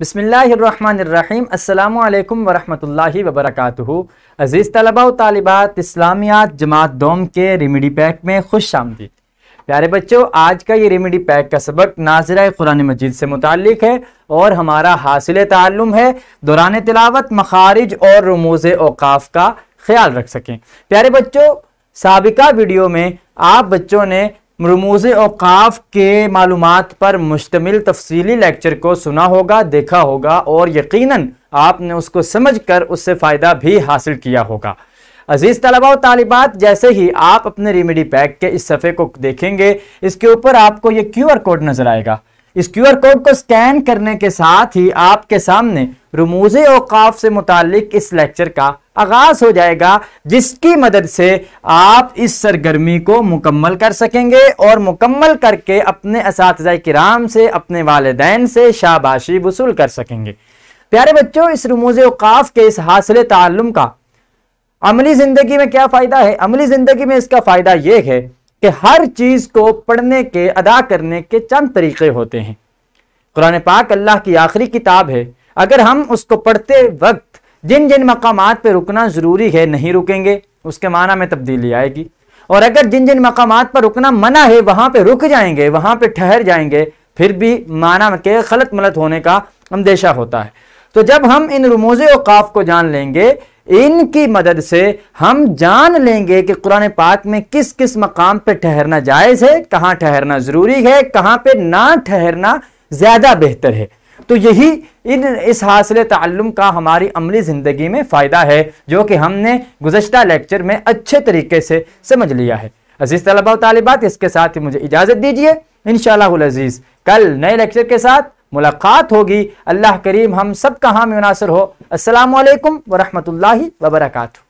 बसमीम् अल्लाम वरहमल वबरक अज़ीज़ तलबा तालिबात इस्लामियात जमात दोम के रेमेडी पैक में खुश आमदी प्यारे बच्चों आज का ये रेमेडी पैक का सबक नाजरा कुरान मजीद से मुतक़ है और हमारा हासिल तालुम है दौरान तिलावत मखारिज और रमोज़ अवकाफ़ का ख्याल रख सकें प्यारे बच्चों सबका वीडियो में आप बच्चों ने मरमूज अवकाफ के मालूम पर मुश्तमिल तफसीली लेक्चर को सुना होगा देखा होगा और यकीनन आपने उसको समझ कर उससे फ़ायदा भी हासिल किया होगा अजीज़ तलबा और तालिबात जैसे ही आप अपने रेमेडी पैक के इस सफ़े को देखेंगे इसके ऊपर आपको ये क्यू आर कोड नज़र आएगा इस क्यू आर कोड को स्कैन करने के साथ ही आपके सामने रमूज अवकाफ से मुतक इस लेक्चर का आगाज़ हो जाएगा जिसकी मदद से आप इस सरगर्मी को मुकम्मल कर सकेंगे और मुकम्मल करके अपने इस कराम से अपने वालदेन से शाबाशी वसूल कर सकेंगे प्यारे बच्चों इस रमूज अवकाफ के इस हासिल तालम का अमली ज़िंदगी में क्या फ़ायदा है अमली ज़िंदगी में इसका फ़ायदा ये है कि हर चीज़ को पढ़ने के अदा करने के चंद तरीक़े होते हैं कुरान पाक अल्लाह की आखिरी किताब है अगर हम उसको पढ़ते वक्त जिन जिन मकाम पर रुकना ज़रूरी है नहीं रुकेंगे उसके माना में तब्दीली आएगी और अगर जिन जिन मकाम पर रुकना मना है वहाँ पर रुक जाएंगे वहाँ पर ठहर जाएंगे फिर भी माना के खलत मलत होने का अंदेशा होता है तो जब हम इन रमोज़ अवकाफ को जान लेंगे इनकी मदद से हम जान लेंगे कि कुरान पाक में किस किस मकाम पर ठहरना जायज़ है कहाँ ठहरना ज़रूरी है कहाँ पर ना ठहरना ज़्यादा बेहतर है तो यही इन इस हासिल तल्लुम का हमारी अमली ज़िंदगी में फ़ायदा है जो कि हमने गुजशत लेक्चर में अच्छे तरीके से समझ लिया है अजीज़ तलबा तालबात इसके साथ ही मुझे इजाज़त दीजिए इन शजीज कल नए लेक्चर के साथ मुलाकात होगी अल्लाह करीम हम सब का हामी मुनासर हो असलकम वरहमल वबरकू